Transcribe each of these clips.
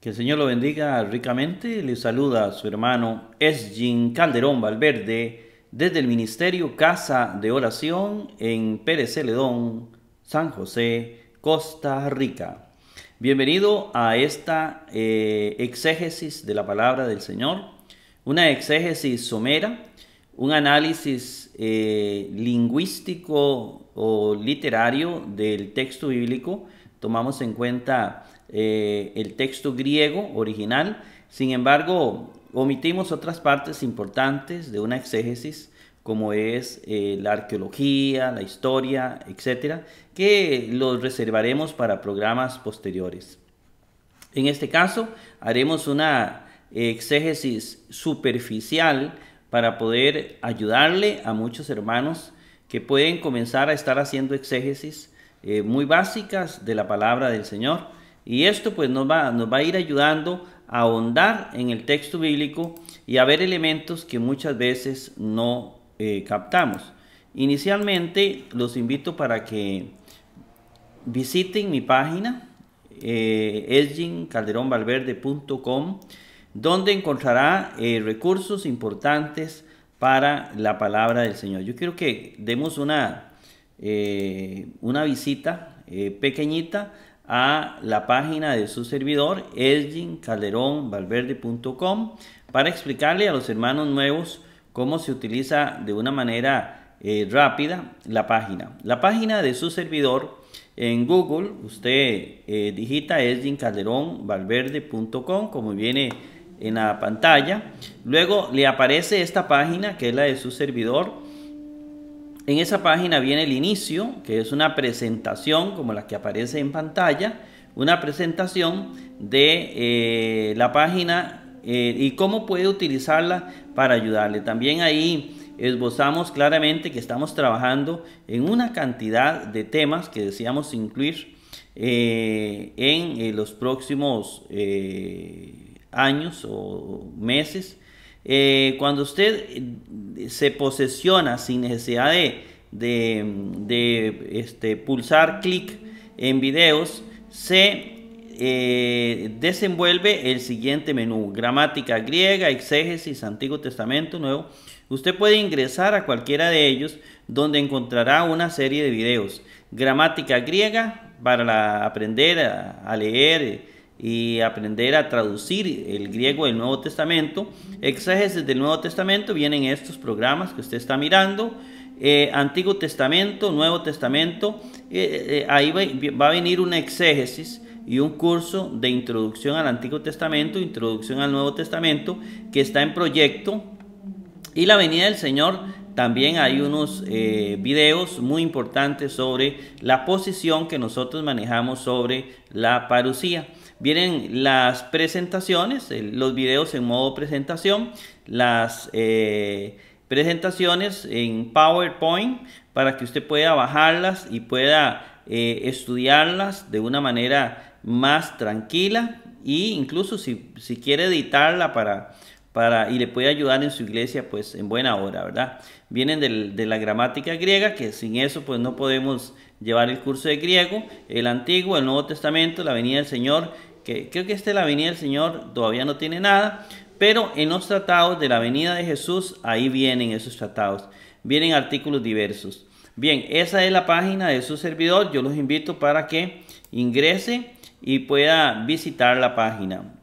Que el Señor lo bendiga ricamente. Le saluda a su hermano Esjin Calderón Valverde desde el Ministerio Casa de Oración en Pérez Celedón, San José, Costa Rica. Bienvenido a esta eh, exégesis de la palabra del Señor, una exégesis somera, un análisis eh, lingüístico o literario del texto bíblico. Tomamos en cuenta eh, el texto griego original. Sin embargo, omitimos otras partes importantes de una exégesis, como es eh, la arqueología, la historia, etcétera, que los reservaremos para programas posteriores. En este caso, haremos una exégesis superficial para poder ayudarle a muchos hermanos que pueden comenzar a estar haciendo exégesis eh, muy básicas de la palabra del Señor y esto pues nos va, nos va a ir ayudando a ahondar en el texto bíblico y a ver elementos que muchas veces no eh, captamos. Inicialmente los invito para que visiten mi página eh, donde encontrará eh, recursos importantes para la palabra del Señor. Yo quiero que demos una, eh, una visita pequeñita a la página de su servidor esgincalderonvalverde.com para explicarle a los hermanos nuevos cómo se utiliza de una manera eh, rápida la página. La página de su servidor en Google, usted eh, digita esgincalderonvalverde.com como viene en la pantalla. Luego le aparece esta página que es la de su servidor en esa página viene el inicio, que es una presentación como la que aparece en pantalla, una presentación de eh, la página eh, y cómo puede utilizarla para ayudarle. También ahí esbozamos claramente que estamos trabajando en una cantidad de temas que deseamos incluir eh, en los próximos años o meses eh, cuando usted eh, se posesiona sin necesidad de, de, este, pulsar clic en videos, se eh, desenvuelve el siguiente menú, gramática griega, exégesis, Antiguo Testamento, Nuevo. Usted puede ingresar a cualquiera de ellos donde encontrará una serie de videos. Gramática griega para aprender a leer y aprender a traducir el griego del Nuevo Testamento. Exégesis del Nuevo Testamento vienen estos programas que usted está mirando. Eh, Antiguo Testamento, Nuevo Testamento, eh, eh, ahí va, va, a venir una exégesis y un curso de introducción al Antiguo Testamento, introducción al Nuevo Testamento, que está en proyecto. Y la venida del Señor, también hay unos videos muy importantes sobre la posición que nosotros manejamos sobre la parucía vienen las presentaciones, los videos en modo presentación, las eh, presentaciones en PowerPoint para que usted pueda bajarlas y pueda eh, estudiarlas de una manera más tranquila e incluso si, quiere editarla para, para, y le puede ayudar en su iglesia pues en buena hora, ¿verdad? Vienen de la gramática griega, que sin eso pues no podemos llevar el curso de griego, el Antiguo, el Nuevo Testamento, la venida del Señor creo que esta es la avenida del Señor, todavía no tiene nada, pero en los tratados de la venida de Jesús, ahí vienen esos tratados, vienen artículos diversos. Bien, esa es la página de su servidor, yo los invito para que ingrese y pueda visitar la página.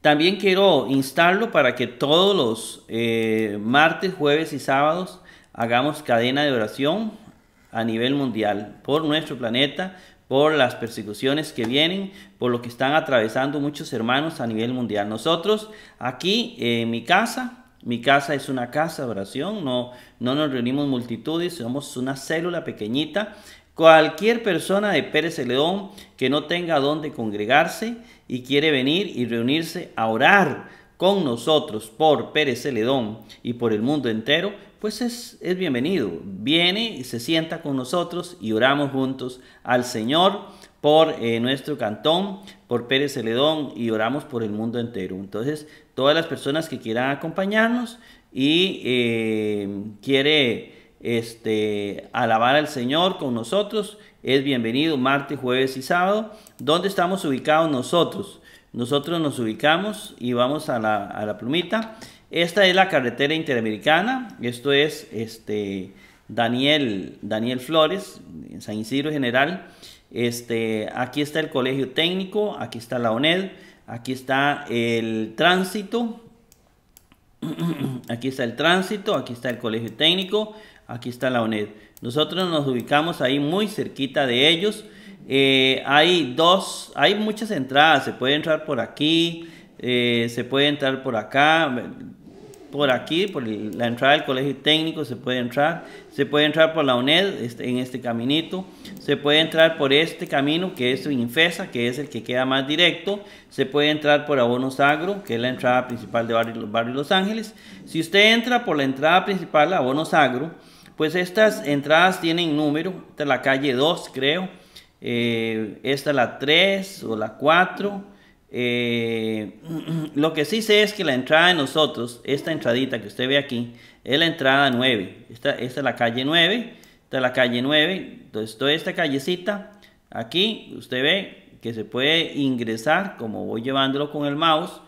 También quiero instarlo para que todos los eh, martes, jueves y sábados hagamos cadena de oración a nivel mundial por nuestro planeta, por las persecuciones que vienen, por lo que están atravesando muchos hermanos a nivel mundial. Nosotros aquí en mi casa, mi casa es una casa de oración, no, no nos reunimos multitudes, somos una célula pequeñita. Cualquier persona de Pérez el que no tenga dónde congregarse y quiere venir y reunirse a orar con nosotros por Pérez Celedón y por el mundo entero, pues es, es bienvenido. Viene y se sienta con nosotros y oramos juntos al Señor por eh, nuestro cantón, por Pérez Celedón y oramos por el mundo entero. Entonces, todas las personas que quieran acompañarnos y eh, quiere este, alabar al Señor con nosotros, es bienvenido martes, jueves y sábado. ¿Dónde estamos ubicados nosotros? Nosotros nos ubicamos y vamos a la, a la plumita. Esta es la carretera interamericana. Esto es este, Daniel, Daniel Flores, en San Isidro General. Este, aquí está el Colegio Técnico, aquí está la ONED, aquí está el tránsito, aquí está el tránsito, aquí está el Colegio Técnico, aquí está la ONED. Nosotros nos ubicamos ahí muy cerquita de ellos. Eh, hay dos, hay muchas entradas, se puede entrar por aquí, eh, se puede entrar por acá, por aquí, por la entrada del colegio técnico se puede entrar, se puede entrar por la UNED este, en este caminito, se puede entrar por este camino que es Infesa, que es el que queda más directo, se puede entrar por Abonos Agro, que es la entrada principal de Barrio, barrios Los Ángeles. Si usted entra por la entrada principal, Abonos Agro, pues estas entradas tienen número, esta es la calle 2 creo, eh, esta es la 3 o la 4, eh, lo que sí sé es que la entrada de nosotros, esta entradita que usted ve aquí, es la entrada 9. Esta, esta es la calle 9. Esta es la calle 9. Entonces, toda esta callecita, aquí usted ve que se puede ingresar, como voy llevándolo con el mouse,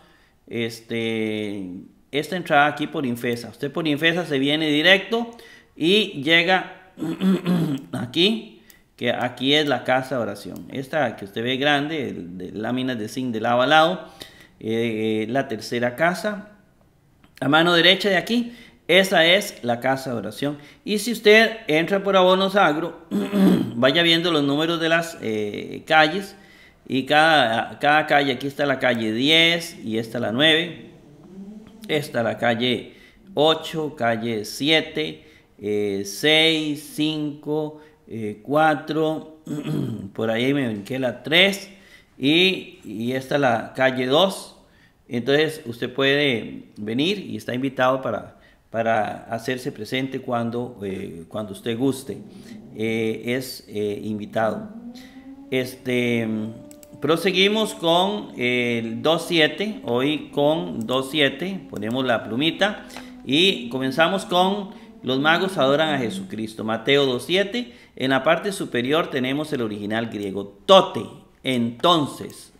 este, esta entrada aquí por Infesa. Usted por Infesa se viene directo y llega aquí que aquí es la casa de oración. Esta que usted ve grande, de láminas de zinc de lado a lado, eh, eh, la tercera casa. A mano derecha de aquí, esa es la casa de oración. Y si usted entra por Abonos Agro, vaya viendo los números de las eh, calles. Y cada, calle, aquí está la calle 10 y esta la 9. Esta la calle 8, calle 7, 6, 5, 4, eh, por ahí me brinqué la 3 y, esta es la calle 2. Entonces usted puede venir y está invitado para, para hacerse presente cuando, eh, cuando usted guste. Eh, es invitado. Este, proseguimos con el 2.7, hoy con 2.7, ponemos la plumita y comenzamos con los magos adoran a Jesucristo. Mateo 2.7. En la parte superior tenemos el original griego. Tote. Entonces.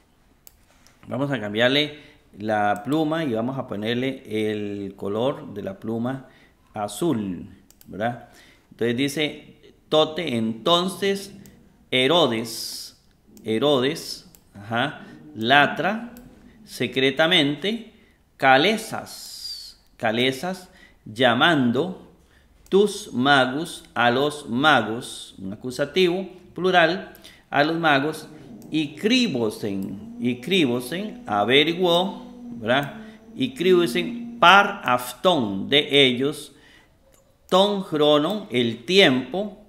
Vamos a cambiarle la pluma y vamos a ponerle el color de la pluma azul. ¿Verdad? Entonces dice Tote. Entonces Herodes. Herodes. Ajá, latra secretamente calesas. Calesas llamando tus magos... a los magos, un acusativo plural, a los magos, y cribosen, y cribosen, averiguó, ¿verdad? Y cribosen par afton... de ellos, ton chronon, el tiempo,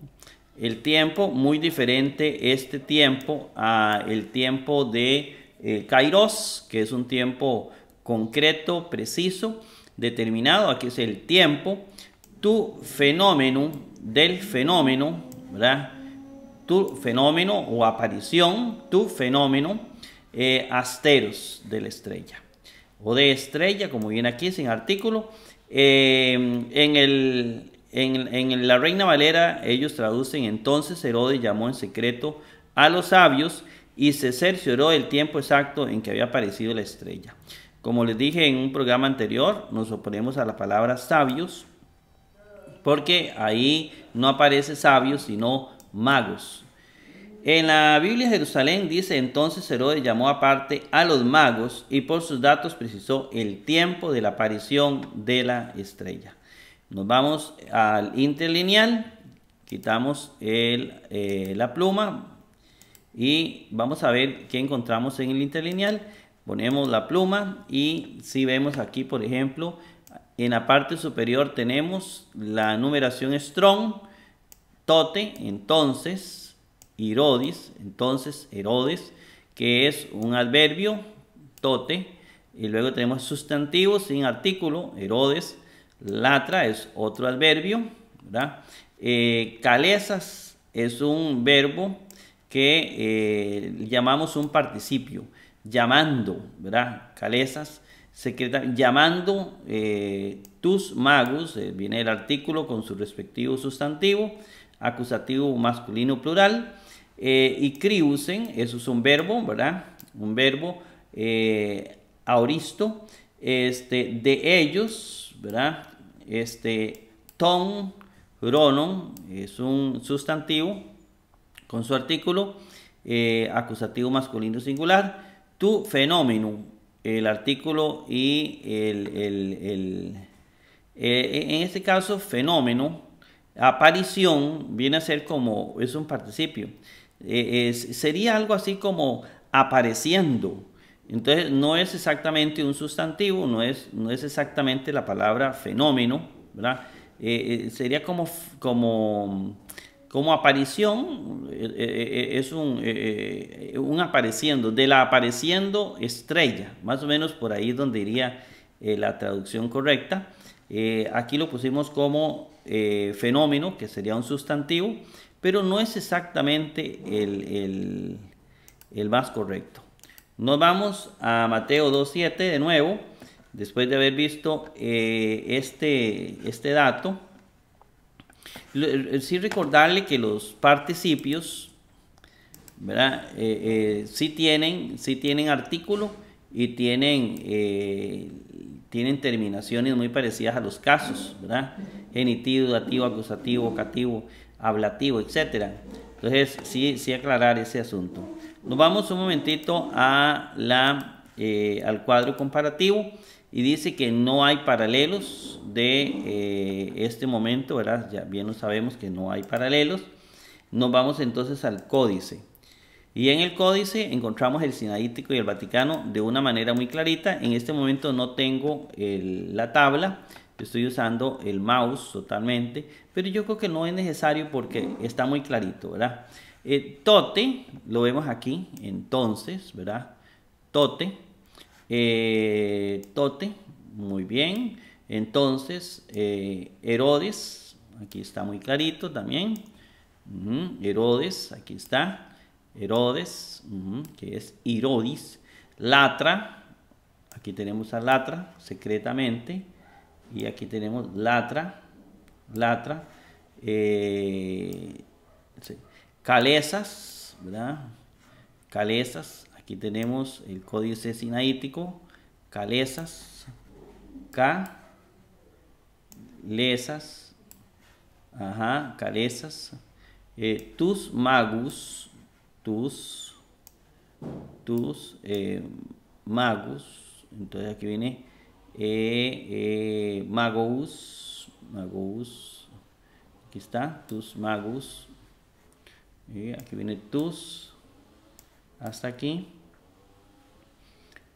el tiempo, muy diferente este tiempo a el tiempo de eh, kairos, que es un tiempo concreto, preciso, determinado, aquí es el tiempo, tu fenómeno del fenómeno, ¿verdad? Tu fenómeno o aparición, tu fenómeno eh, asteros de la estrella o de estrella, como viene aquí, sin artículo. Eh, en, el, en, en, la Reina Valera ellos traducen entonces Herodes llamó en secreto a los sabios y se cercioró el tiempo exacto en que había aparecido la estrella. Como les dije en un programa anterior, nos oponemos a la palabra sabios porque ahí no aparece sabios, sino magos. En la Biblia de Jerusalén dice entonces Herodes llamó aparte a los magos y por sus datos precisó el tiempo de la aparición de la estrella. Nos vamos al interlineal, quitamos eh, la pluma y vamos a ver qué encontramos en el interlineal. Ponemos la pluma y si vemos aquí, por ejemplo, en la parte superior tenemos la numeración strong, tote, entonces, irodis, entonces, herodes, que es un adverbio, tote. Y luego tenemos sustantivos sin artículo, herodes, latra es otro adverbio, ¿verdad? Eh, calesas es un verbo que eh, llamamos un participio, llamando, ¿verdad? Calesas queda llamando eh, tus magos, eh, viene el artículo con su respectivo sustantivo, acusativo masculino plural, eh, y criusen, eso es un verbo, ¿verdad? Un verbo auristo, este, de ellos, ¿verdad? Este, ton, ronon, es un sustantivo con su artículo acusativo masculino singular, tu fenómeno, el artículo y el, eh, en este caso fenómeno, aparición viene a ser como, es un participio, eh, sería algo así como apareciendo. Entonces no es exactamente un sustantivo, no es, no es exactamente la palabra fenómeno, ¿verdad? Eh, sería como, como como aparición, eh, eh, eh, es un, un, apareciendo, de la apareciendo estrella, más o menos por ahí donde iría la traducción correcta. aquí lo pusimos como fenómeno, que sería un sustantivo, pero no es exactamente el, el, más correcto. Nos vamos a Mateo 2.7 de nuevo, después de haber visto este, este dato. Eh, sí recordarle que los participios, ¿verdad? Eh, eh, sí, tienen, sí tienen artículo y tienen, tienen terminaciones muy parecidas a los casos, ¿verdad? Genitivo, dativo, acusativo, vocativo, ablativo, etc. Entonces, sí, aclarar ese asunto. Nos vamos un momentito a la, al cuadro comparativo y dice que no hay paralelos de eh, este momento, ¿verdad? Ya bien lo sabemos que no hay paralelos. Nos vamos entonces al códice. Y en el códice encontramos el Sinaítico y el Vaticano de una manera muy clarita. En este momento no tengo la tabla, estoy usando el mouse totalmente, pero yo creo que no es necesario porque está muy clarito, ¿verdad? Eh, tote, lo vemos aquí, entonces, ¿verdad? Tote eh, Tote, muy bien. Entonces, eh, Herodes, aquí está muy clarito también. Herodes, aquí está. Herodes, que es Herodes, Latra, aquí tenemos a Latra, secretamente. Y aquí tenemos Latra, Latra. Eh, Calesas, ¿verdad? Calesas, Aquí tenemos el códice sinaítico, calesas, K, lesas, ajá, calesas, eh, tus magus, tus, tus eh, magus, entonces aquí viene eh, magus, magus, aquí está, tus magus, aquí viene tus, hasta aquí,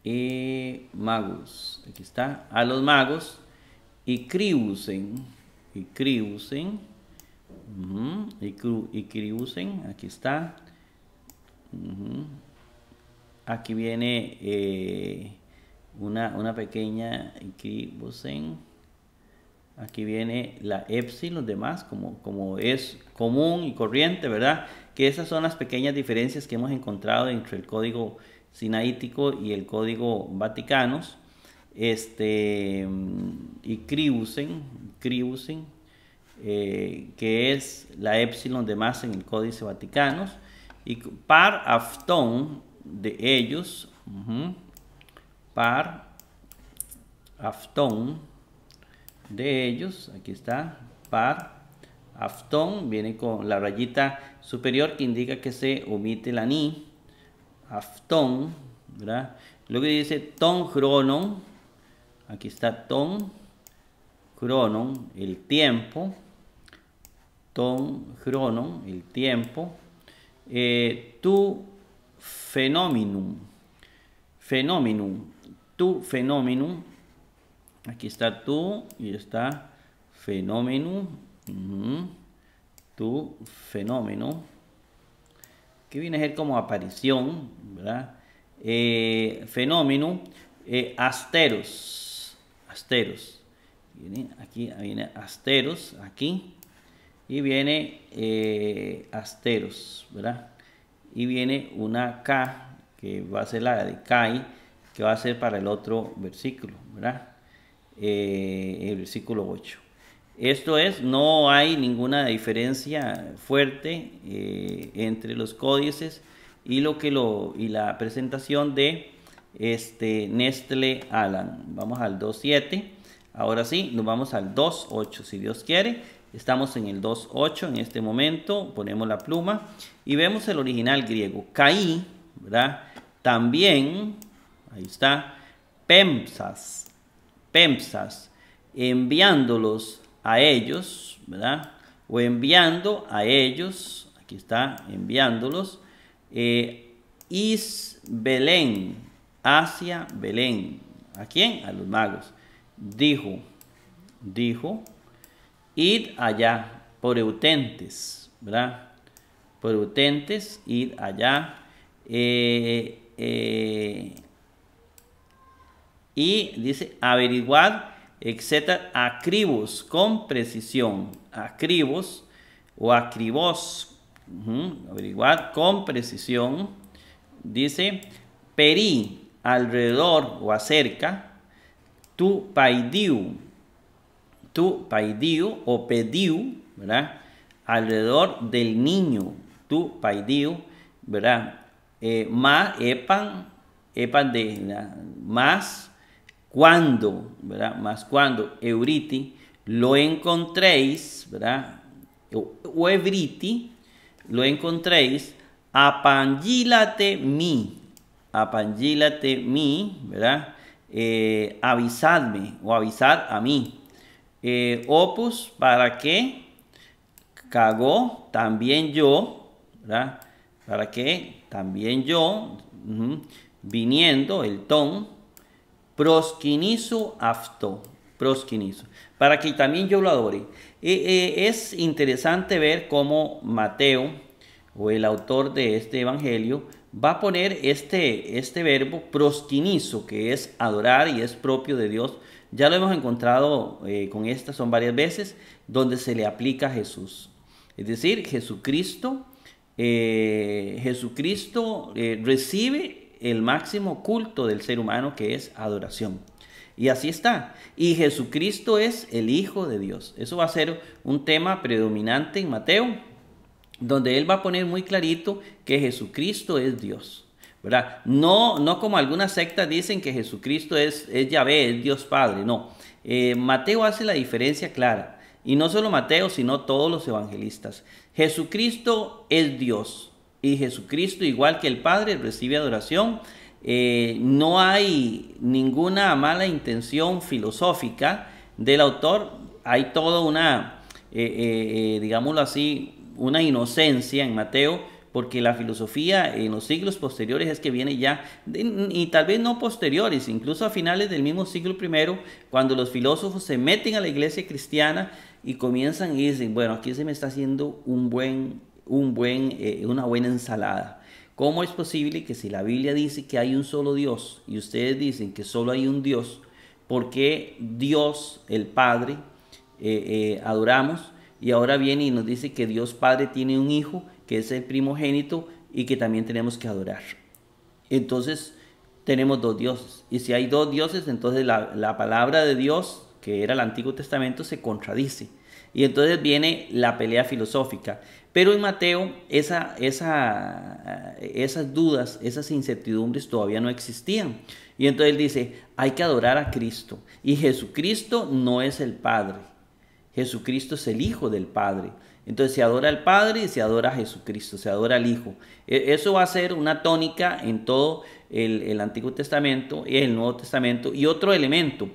y magus, aquí está, a los magos, y criusen, y criusen, y, cru, y criusen, aquí está, aquí viene eh, una, pequeña, y criusen, aquí viene la epsilon, los demás, como, como es común y corriente, ¿verdad? Que esas son las pequeñas diferencias que hemos encontrado entre el código sinaítico y el código vaticanos, este, y Criusen, eh, que es la epsilon de más en el códice vaticanos, y par Afton de ellos, par Afton de ellos, aquí está, par Afton viene con la rayita superior que indica que se omite la ni, Afton, ¿verdad? Lo que dice ton chronon, aquí está ton chronon, el tiempo, ton chronon, el tiempo, eh, tu fenómeno fenómeno tu fenómeno aquí está tu y está fenómeno, tu fenómeno que viene a ser como aparición, ¿verdad? Eh, fenómeno, eh, asteros, asteros. aquí viene asteros, aquí, y viene eh, asteros, ¿verdad? Y viene una K, que va a ser la de Kai, que va a ser para el otro versículo, ¿verdad? el versículo 8. Esto es, no hay ninguna diferencia fuerte eh, entre los códices y, lo que lo, y la presentación de este Nestle Alan. Vamos al 2.7. Ahora sí, nos vamos al 2.8 si Dios quiere. Estamos en el 2.8 en este momento. Ponemos la pluma y vemos el original griego. Caí, ¿verdad? También, ahí está, Pemsas. Pemsas, enviándolos a ellos, ¿verdad? O enviando a ellos, aquí está, enviándolos, eh, is Belén, hacia Belén. ¿A quién? A los magos. Dijo, dijo, id allá, por eutentes, ¿verdad? Por eutentes, id allá. Eh, eh, y dice, averiguad etcétera, acribos con precisión, acribos o acribos, averiguar con precisión, dice peri alrededor o acerca, tu paidiu, tu paidiu o pediu, ¿verdad? Alrededor del niño, tu paidiu, ¿verdad? Eh, ma epan, epan de, más, cuando, ¿verdad? Más cuando Euriti lo encontréis, ¿verdad? O, Euriti... lo encontréis, apangílate mi, apangílate mi, ¿verdad? Eh, avisadme o avisad a mí. Eh, opus, ¿para qué? Cagó también yo, ¿verdad? ¿Para qué? También yo, viniendo, el ton, prosquinizo afto, prosquinizo, para que también yo lo adore. Eh, eh, es interesante ver cómo Mateo, o el autor de este evangelio, va a poner este, este verbo prosquinizo, que es adorar y es propio de Dios. Ya lo hemos encontrado eh, con estas, son varias veces, donde se le aplica a Jesús. Es decir, Jesucristo, Jesucristo recibe el máximo culto del ser humano que es adoración. Y así está. Y Jesucristo es el Hijo de Dios. Eso va a ser un tema predominante en Mateo, donde él va a poner muy clarito que Jesucristo es Dios. ¿verdad? No, no como algunas sectas dicen que Jesucristo es, es Yahvé, es Dios Padre. No. Eh, Mateo hace la diferencia clara. Y no solo Mateo, sino todos los evangelistas. Jesucristo es Dios. Y Jesucristo, igual que el Padre, recibe adoración. Eh, no hay ninguna mala intención filosófica del autor. Hay toda una, eh, eh, digámoslo así, una inocencia en Mateo, porque la filosofía en los siglos posteriores es que viene ya, y tal vez no posteriores, incluso a finales del mismo siglo I, cuando los filósofos se meten a la iglesia cristiana y comienzan y dicen, bueno, aquí se me está haciendo un buen buen, eh, una buena ensalada. ¿Cómo es posible que si la Biblia dice que hay un solo Dios y ustedes dicen que solo hay un Dios, ¿por qué Dios, el Padre, eh, eh, adoramos y ahora viene y nos dice que Dios Padre tiene un hijo que es el primogénito y que también tenemos que adorar? Entonces tenemos dos dioses y si hay dos dioses, entonces la palabra de Dios, que era el Antiguo Testamento, se contradice y entonces viene la pelea filosófica. Pero en Mateo esa, esa, esas dudas, esas incertidumbres todavía no existían. Y entonces él dice, hay que adorar a Cristo. Y Jesucristo no es el Padre. Jesucristo es el Hijo del Padre. Entonces se adora al Padre y se adora a Jesucristo, se adora al Hijo. E, eso va a ser una tónica en todo el, el Antiguo Testamento y el Nuevo Testamento. Y otro elemento,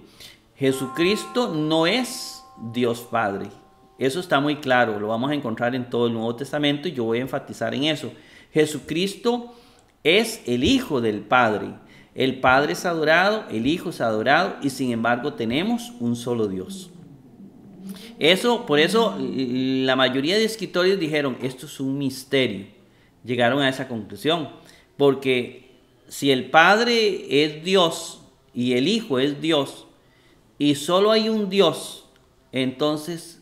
Jesucristo no es Dios Padre. Eso está muy claro, lo vamos a encontrar en todo el Nuevo Testamento y yo voy a enfatizar en eso. Jesucristo es el Hijo del Padre. El Padre es adorado, el Hijo es adorado y sin embargo tenemos un solo Dios. Eso, por eso la mayoría de escritores dijeron, esto es un misterio. Llegaron a esa conclusión, porque si el Padre es Dios y el Hijo es Dios y solo hay un Dios, entonces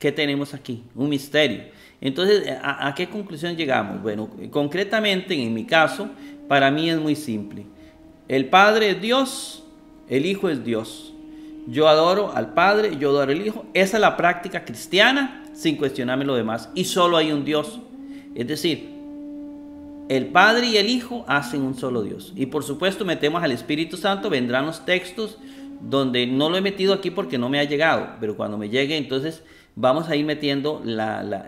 ¿qué tenemos aquí? Un misterio. Entonces, ¿a, qué conclusión llegamos? Bueno, concretamente en mi caso, para mí es muy simple. El Padre es Dios, el Hijo es Dios. Yo adoro al Padre, yo adoro al Hijo. Esa es la práctica cristiana, sin cuestionarme lo demás. Y solo hay un Dios. Es decir, el Padre y el Hijo hacen un solo Dios. Y por supuesto metemos al Espíritu Santo, vendrán los textos donde no lo he metido aquí porque no me ha llegado, pero cuando me llegue entonces vamos a ir metiendo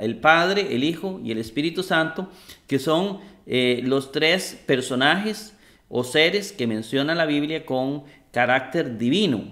el Padre, el Hijo y el Espíritu Santo, que son eh, los tres personajes o seres que menciona la Biblia con carácter divino.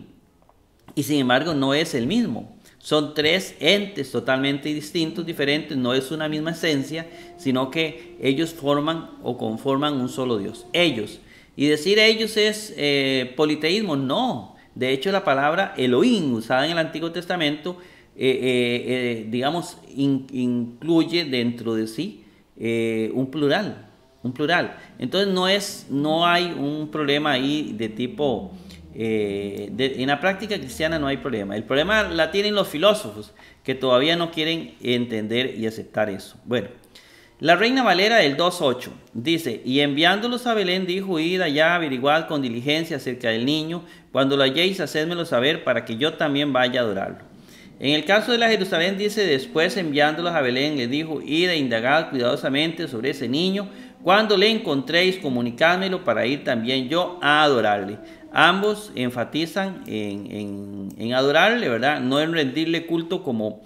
Y sin embargo no es el mismo. Son tres entes totalmente distintos, diferentes, no es una misma esencia, sino que ellos forman o conforman un solo Dios. Ellos. Y decir ellos es eh, politeísmo, no. De hecho, la palabra Elohim usada en el Antiguo Testamento eh, eh, eh, digamos, incluye dentro de sí un plural, un plural. Entonces no es, no hay un problema ahí de tipo en la práctica cristiana no hay problema. El problema la tienen los filósofos, que todavía no quieren entender y aceptar eso. Bueno, la Reina Valera del 2.8 dice, y enviándolos a Belén dijo, id allá, averiguad con diligencia acerca del niño, cuando lo halléis, hacédmelo saber para que yo también vaya a adorarlo. En el caso de la Jerusalén dice, después enviándolos a Belén, le dijo, ir e indagar cuidadosamente sobre ese niño. Cuando le encontréis, comunicádmelo para ir también yo a adorarle. Ambos enfatizan en, en, adorarle, ¿verdad? No en rendirle culto como,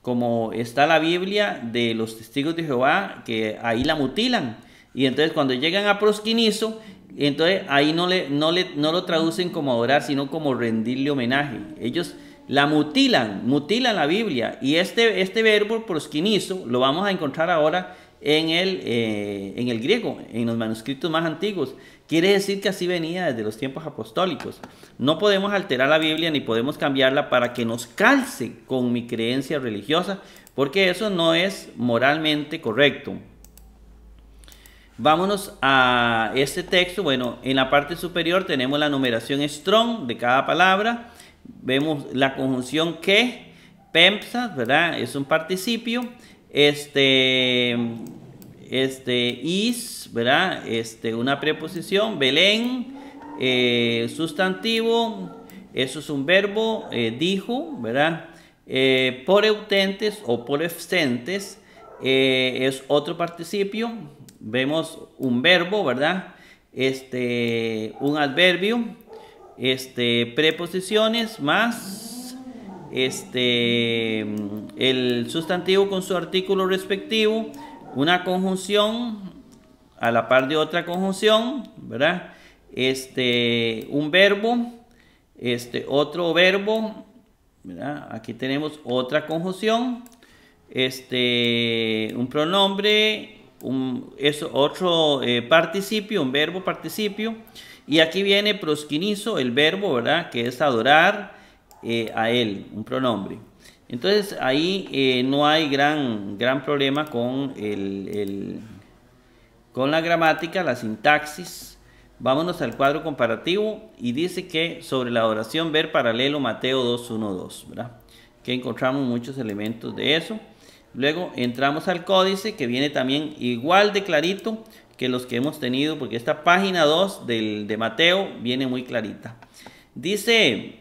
como está la Biblia de los testigos de Jehová, que ahí la mutilan. Y entonces cuando llegan a prosquinizo, entonces ahí no, le, no, le, no lo traducen como adorar, sino como rendirle homenaje. Ellos la mutilan, mutilan la Biblia. Y este, este verbo prosquinizo lo vamos a encontrar ahora en el, eh, en el griego, en los manuscritos más antiguos. Quiere decir que así venía desde los tiempos apostólicos. No podemos alterar la Biblia ni podemos cambiarla para que nos calce con mi creencia religiosa, porque eso no es moralmente correcto. Vámonos a este texto. Bueno, en la parte superior tenemos la numeración strong de cada palabra vemos la conjunción que, pemsa, ¿verdad? Es un participio. Este, este, is, ¿verdad? Este, una preposición, Belén, eh, sustantivo, eso es un verbo, eh, dijo, ¿verdad? Eh, por eutentes o por exentes, es otro participio. Vemos un verbo, ¿verdad? Este, un adverbio este, preposiciones más este, el sustantivo con su artículo respectivo, una conjunción a la par de otra conjunción, ¿verdad? Este, un verbo, este, otro verbo, Aquí tenemos otra conjunción, este, un pronombre, un, otro eh, participio, un verbo participio, y aquí viene prosquinizo, el verbo, ¿verdad? Que es adorar eh, a él, un pronombre. Entonces ahí eh, no hay gran, gran problema con, el, con la gramática, la sintaxis. Vámonos al cuadro comparativo y dice que sobre la adoración ver paralelo Mateo 2.1.2, ¿verdad? Que encontramos muchos elementos de eso. Luego entramos al códice que viene también igual de clarito, que los que hemos tenido, porque esta página 2 del, de Mateo viene muy clarita. Dice,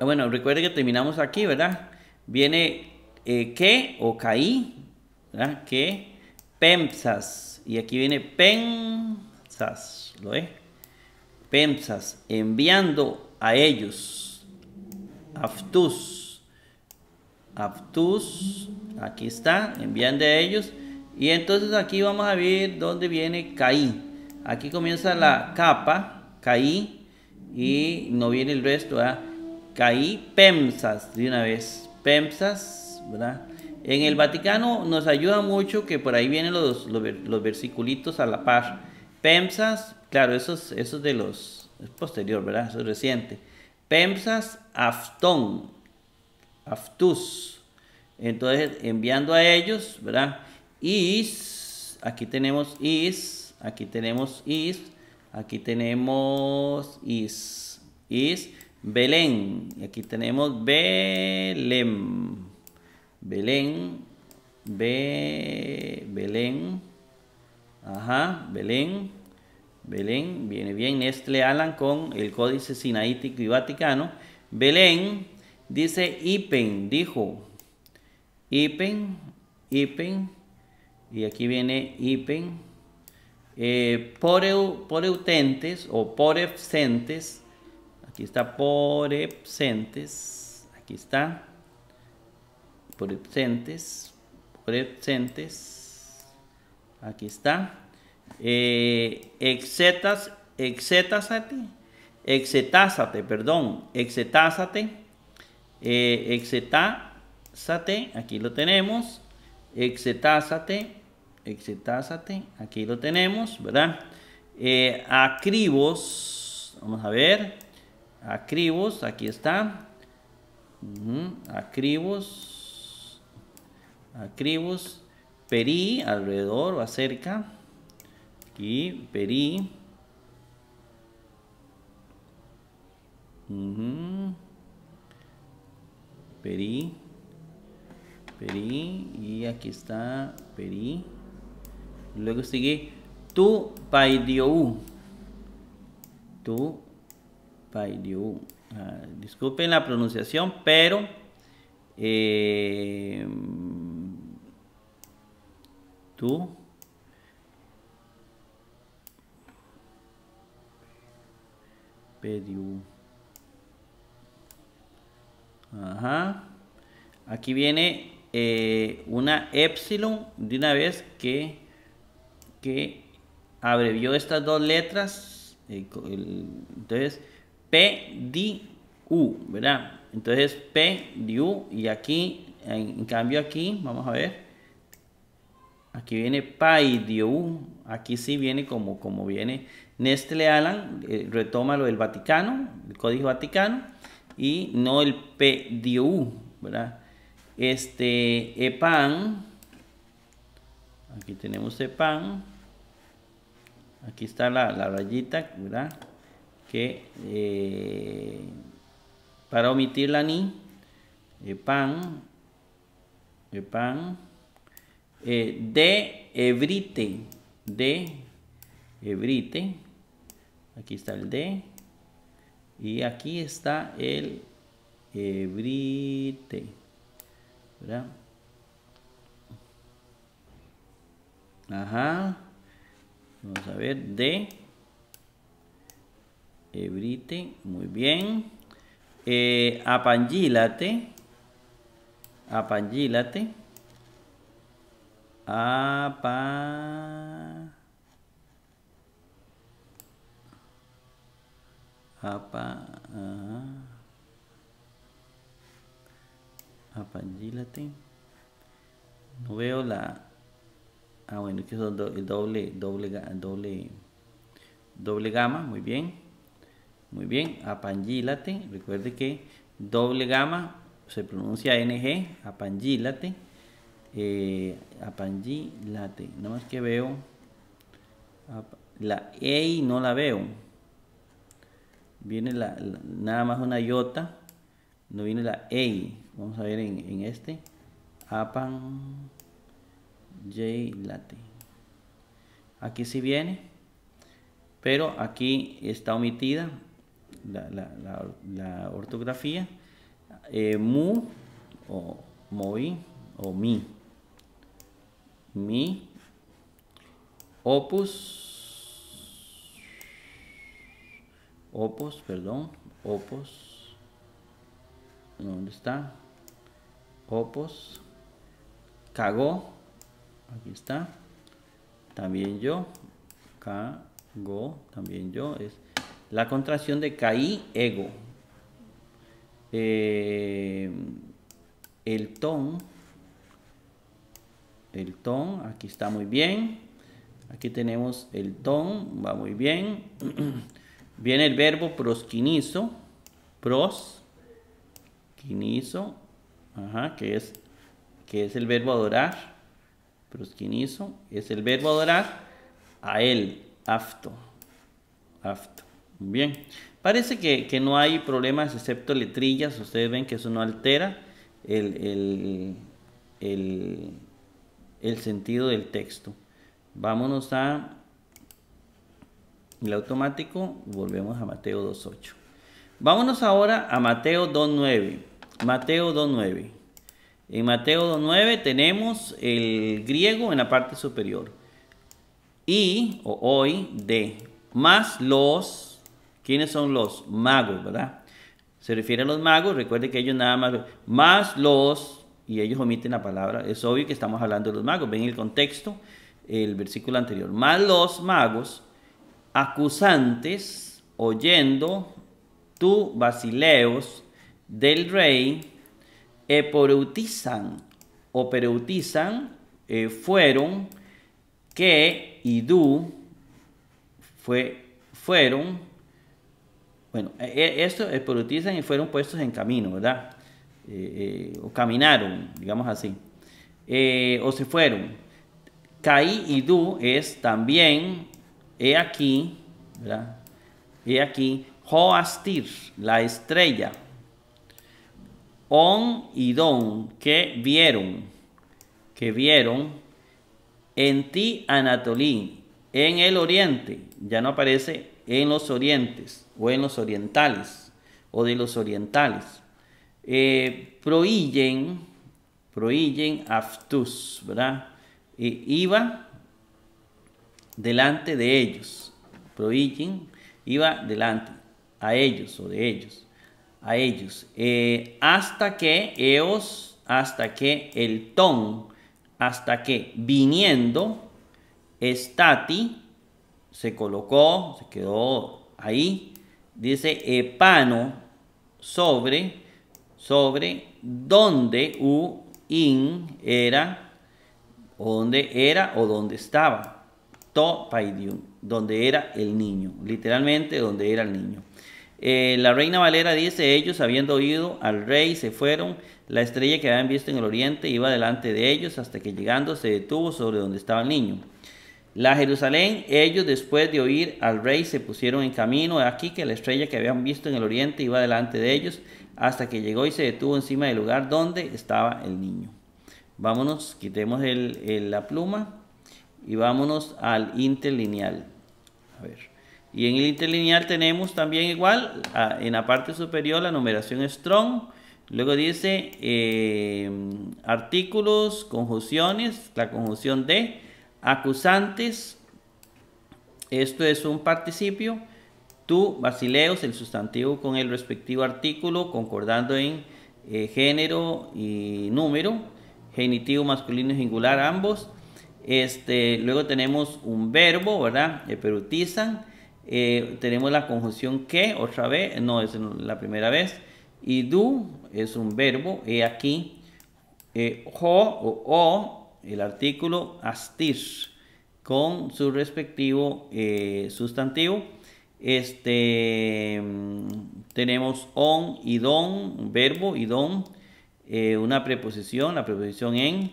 bueno, recuerde que terminamos aquí, ¿verdad? Viene eh, que o caí, ¿verdad? Que pensas. Y aquí viene pensas, ¿lo es? Pensas, enviando a ellos. Aftus. Aftus, aquí está, enviando a ellos y entonces aquí vamos a ver dónde viene Caí. Aquí comienza la capa, Caí, y no viene el resto, ¿verdad? Caí, Pemsas, de una vez. Pemsas, ¿verdad? En el Vaticano nos ayuda mucho que por ahí vienen los, los, versiculitos a la par. Pemsas, claro, eso es de los... Es posterior, ¿verdad? Eso es reciente. Pemsas, Aftón, Aftus. Entonces, enviando a ellos, ¿verdad? is, aquí tenemos is, aquí tenemos is, aquí tenemos is, is Belén, y aquí tenemos Belén, Belén, Belén, ajá, Belén, Belén, viene bien le Alan con el códice sinaítico y vaticano, Belén, dice Ipen, dijo, Ipen, Ipen, y aquí viene IPEN, eh, poreu, poreutentes o porepsentes, aquí está por porepsentes, aquí está, porepsentes, porepsentes, aquí está, eh, exetas, exetasate perdón, exetasate eh, aquí lo tenemos, exetásate, exitázate. aquí lo tenemos, ¿verdad? Eh, acribos, vamos a ver, acribos, aquí está, acribos, acribos, peri, alrededor o acerca, aquí, peri, uh peri, peri, y aquí está peri, Luego sigue tu Paidio... Tu Paidio... Ah, disculpen la pronunciación, pero eh, tu pediu. Ajá. Aquí viene eh, una epsilon de una vez que que abrevió estas dos letras. Eh, entonces, P, D, U, ¿verdad? Entonces, P, D, U, y aquí, en cambio aquí, vamos a ver. Aquí viene P-I-D-U. aquí sí viene como, como viene Nestle Alan, eh, retoma lo del Vaticano, el Código Vaticano, y no el PDU, ¿verdad? Este, EPAN, aquí tenemos EPAN, aquí está la, rayita, ¿verdad? Que eh, para omitir la ni, de pan, de pan, eh, de Evrite... de ebrite, aquí está el de, y aquí está el ebrite, ¿verdad? Ajá. Vamos a ver, de Ebrite, muy bien. Eh, apangílate. Apangílate. Apa. Apa. Ah, apangílate. No veo la Ah, bueno, que es doble, doble, doble, doble gama. muy bien. Muy bien, Apangilate, Recuerde que doble gama se pronuncia NG, Apangilate, Eh, Nada más que veo la e no la veo. Viene la, nada más una iota. No viene la e. Vamos a ver en, en este. Apan. J Aquí sí viene, pero aquí está omitida la, ortografía. Eh, mu o moi o mi. Mi. Opus. Opus, perdón. Opus. ¿Dónde está? Opus. Cagó aquí está. También yo, go, también yo, es la contracción de caí, ego. Eh, el ton, el ton, aquí está muy bien. Aquí tenemos el ton, va muy bien. Viene el verbo prosquinizo, prosquinizo, ajá, que es que es el verbo adorar pero es el verbo adorar a él, afto. Afto. Bien. Parece que, no hay problemas excepto letrillas. Ustedes ven que eso no altera el, sentido del texto. Vámonos a el automático volvemos a Mateo 2.8. Vámonos ahora a Mateo 2.9. Mateo 2.9. En Mateo 2.9 tenemos el griego en la parte superior. Y, o hoy, de, más los, ¿quiénes son los? Magos, ¿verdad? Se refiere a los magos, recuerde que ellos nada más, más los, y ellos omiten la palabra, es obvio que estamos hablando de los magos, ven el contexto, el versículo anterior, más los magos, acusantes, oyendo tu basileos del rey, eporeutizan o pereutizan eh, fueron que y du fue, fueron, bueno, e, e, estos eporeutizan y fueron puestos en camino, ¿verdad? Eh, eh, o caminaron, digamos así, o se fueron. Caí y du es también, he aquí, He aquí, Joastir, la estrella, on y don, que vieron, que vieron en ti, Anatolí, en el oriente, ya no aparece en los orientes o en los orientales o de los orientales. Eh, prohíyen aftus, ¿verdad? y eh, iba delante de ellos, prohíyen iba delante a ellos o de ellos a ellos, eh, hasta que ellos, hasta que el ton, hasta que viniendo, estati, se colocó, se quedó ahí, dice epano, sobre, sobre, donde u in era, donde era o donde estaba, to donde era el niño, literalmente donde era el niño. Eh, la reina Valera dice, ellos habiendo oído al rey se fueron, la estrella que habían visto en el oriente iba delante de ellos hasta que llegando se detuvo sobre donde estaba el niño. La Jerusalén, ellos después de oír al rey se pusieron en camino, aquí que la estrella que habían visto en el oriente iba delante de ellos hasta que llegó y se detuvo encima del lugar donde estaba el niño. Vámonos, quitemos la pluma y vámonos al interlineal. A ver. Y en el interlineal tenemos también igual, en la parte superior la numeración strong. Luego dice eh, artículos, conjunciones, la conjunción de, acusantes, esto es un participio, tú, basileos, el sustantivo con el respectivo artículo, concordando en eh, género y número, genitivo masculino y singular ambos. Este, luego tenemos un verbo, ¿verdad? Eperutizan eh, tenemos la conjunción que, otra vez, no es la primera vez. Y du es un verbo, y aquí. Eh, jo o o, el artículo astir, con su respectivo eh, sustantivo. Este, tenemos on y don, un verbo y don, una preposición, la preposición en.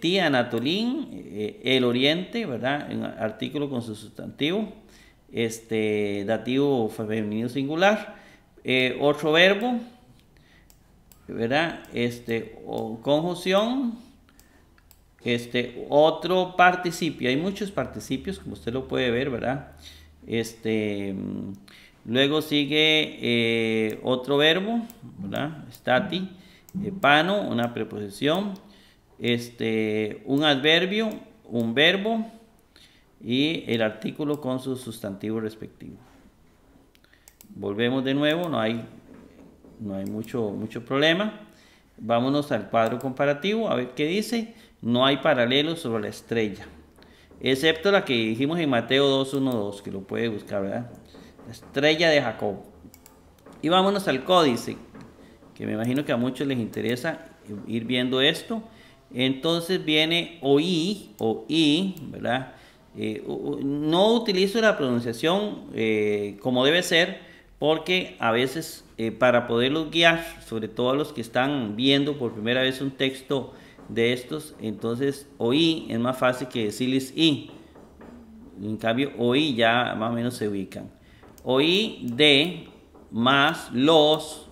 ti Anatolín, el oriente, ¿verdad? un artículo con su sustantivo este, dativo femenino singular. Eh, otro verbo, ¿verdad? Este, conjunción, este, otro participio. Hay muchos participios, como usted lo puede ver, ¿verdad? Este, luego sigue eh, otro verbo, ¿verdad? Stati, eh, pano, una preposición, este, un adverbio, un verbo, y el artículo con su sustantivo respectivo. Volvemos de nuevo, no hay, no hay mucho, mucho problema. Vámonos al cuadro comparativo, a ver qué dice. No hay paralelo sobre la estrella, excepto la que dijimos en Mateo 2.1.2, que lo puede buscar, ¿verdad? La estrella de Jacob. Y vámonos al códice, que me imagino que a muchos les interesa ir viendo esto. Entonces viene O I. ¿verdad? Eh, no utilizo la pronunciación eh, como debe ser porque a veces eh, para poderlos guiar, sobre todo a los que están viendo por primera vez un texto de estos, entonces oí es más fácil que decirles y En cambio, oí ya más o menos se ubican. Oí de más los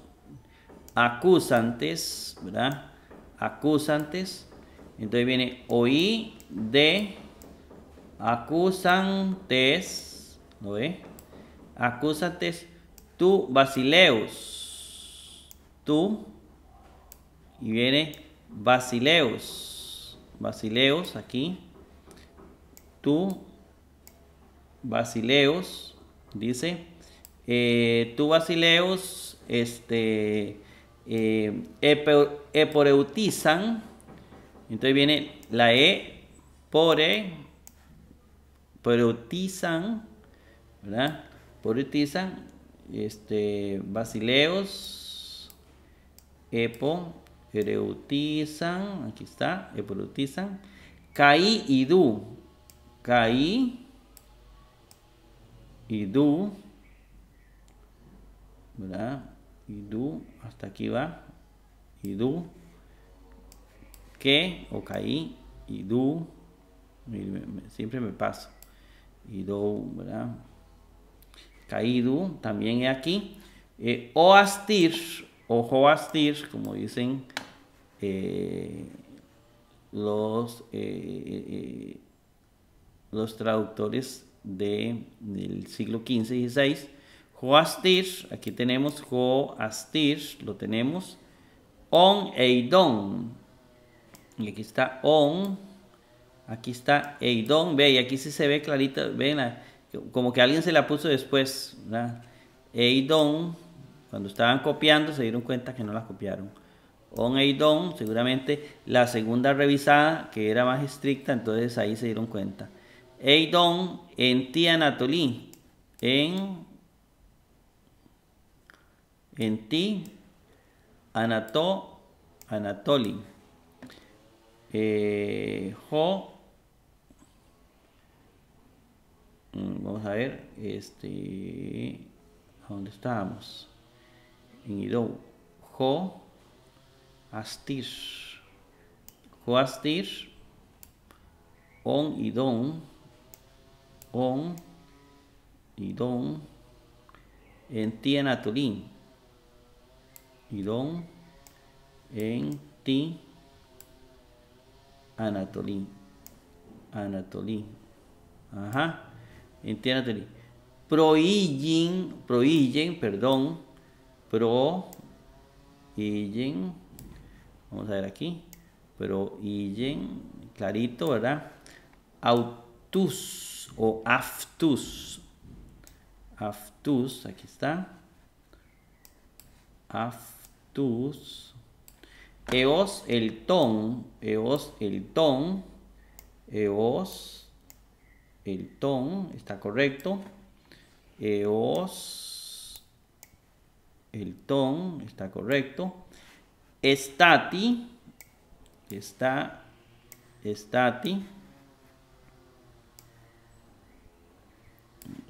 acusantes, ¿verdad? Acusantes. Entonces viene oí de acusantes, ¿no ve? Acusantes tu basileus, tú, y viene basileus, basileus aquí, tú, basileus, dice, eh, Tu tú basileus, este, eh, eporeutizan, entonces viene la e, pore, Protizan, ¿verdad? Protizan este, basileos, epo, ereutizan, aquí está, eprotizan, caí y du, caí y du, ¿verdad? Y du, hasta aquí va, y du, que o caí y du, siempre me paso do, ¿verdad? Caído, también aquí. oastir, eh, o Joastir, como dicen eh, los, eh, los traductores de, del siglo XV y XVI. Joastir, aquí tenemos Joastir, lo tenemos. On Eidon. Y aquí está On Aquí está Eidón, ve, y aquí sí se ve clarita, ven, como que alguien se la puso después, ¿verdad? Eidón, cuando estaban copiando se dieron cuenta que no la copiaron. On Eidón, seguramente la segunda revisada, que era más estricta, entonces ahí se dieron cuenta. Eidon en ti Anatolí, en, en ti Anató, Anatoli. Eh, jo, Mm, vamos a ver, este, dónde estábamos? En idón... Jo, Astir, Jo, Astir, On, Idón, On, Idón, en Ti, Anatolín, Idón, en Ti, Anatolín, Anatolín, ajá entiéndate Proillen, Proigen, perdón, proillen, vamos a ver aquí, proillen, clarito, ¿verdad? Autus o aftus, aftus, aquí está, aftus, eos el ton, eos el ton, eos el ton está correcto. EOS, el ton está correcto. Stati, está, stati,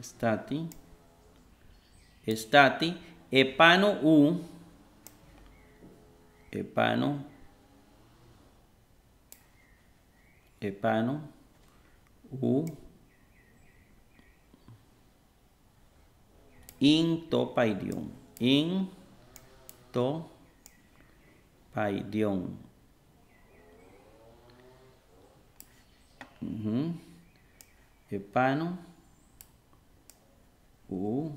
stati, stati, epano u, epano, epano u, Intopaidium. Intopaidium. Uhum. Repano. u,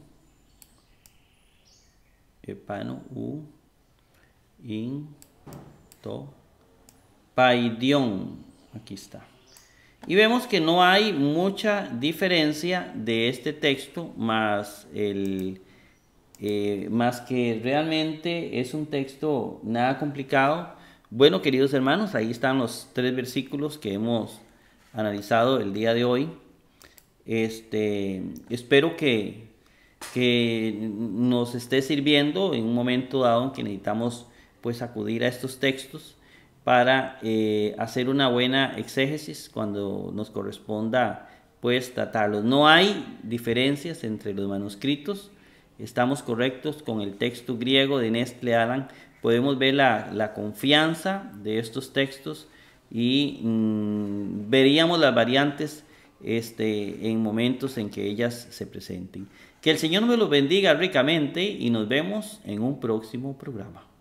Repano. O. paidion. Aqui está. Y vemos que no hay mucha diferencia de este texto más eh, más que realmente es un texto nada complicado. Bueno, queridos hermanos, ahí están los tres versículos que hemos analizado el día de hoy. Este, espero que, que nos esté sirviendo en un momento dado en que necesitamos pues acudir a estos textos para eh, hacer una buena exégesis cuando nos corresponda pues tratarlos. No hay diferencias entre los manuscritos, estamos correctos con el texto griego de Nestle Alan, podemos ver la, confianza de estos textos y mm, veríamos las variantes este, en momentos en que ellas se presenten. Que el Señor me los bendiga ricamente y nos vemos en un próximo programa.